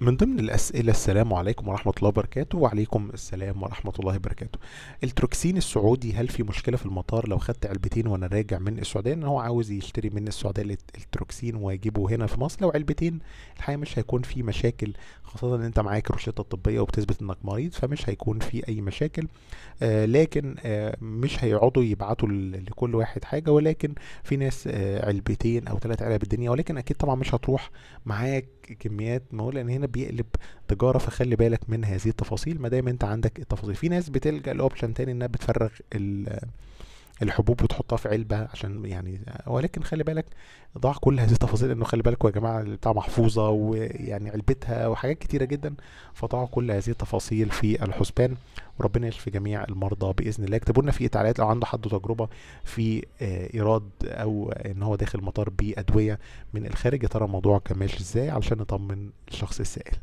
من ضمن الأسئلة السلام عليكم ورحمة الله وبركاته وعليكم السلام ورحمة الله وبركاته التروكسين السعودي هل في مشكلة في المطار لو خدت علبتين وأنا راجع من السعودية إن هو عاوز يشتري من السعودية التروكسين ويجيبه هنا في مصر لو علبتين الحقيقة مش هيكون في مشاكل خاصة إن أنت معاك روشتة طبية وبتثبت إنك مريض فمش هيكون في أي مشاكل آه لكن آه مش هيقعدوا يبعتوا لكل واحد حاجة ولكن في ناس آه علبتين أو ثلاث علب الدنيا ولكن أكيد طبعا مش هتروح معاك كميات مهولة لأن هنا بيقلب تجاره فخلي بالك من هذه التفاصيل ما دام انت عندك التفاصيل في ناس بتلجا لاوبشن تاني انها بتفرغ الحبوب وتحطها في علبه عشان يعني ولكن خلي بالك ضاع كل هذه التفاصيل انه خلي بالكم يا جماعه بتاع محفوظه ويعني علبتها وحاجات كتيره جدا فضاعوا كل هذه التفاصيل في الحسبان وربنا يشفي جميع المرضى باذن الله اكتبوا لنا في التعليقات لو عنده حد تجربه في آه، ايراد او ان هو داخل مطار بادويه من الخارج يا ترى الموضوع كان ماشي ازاي علشان نطمن الشخص السائل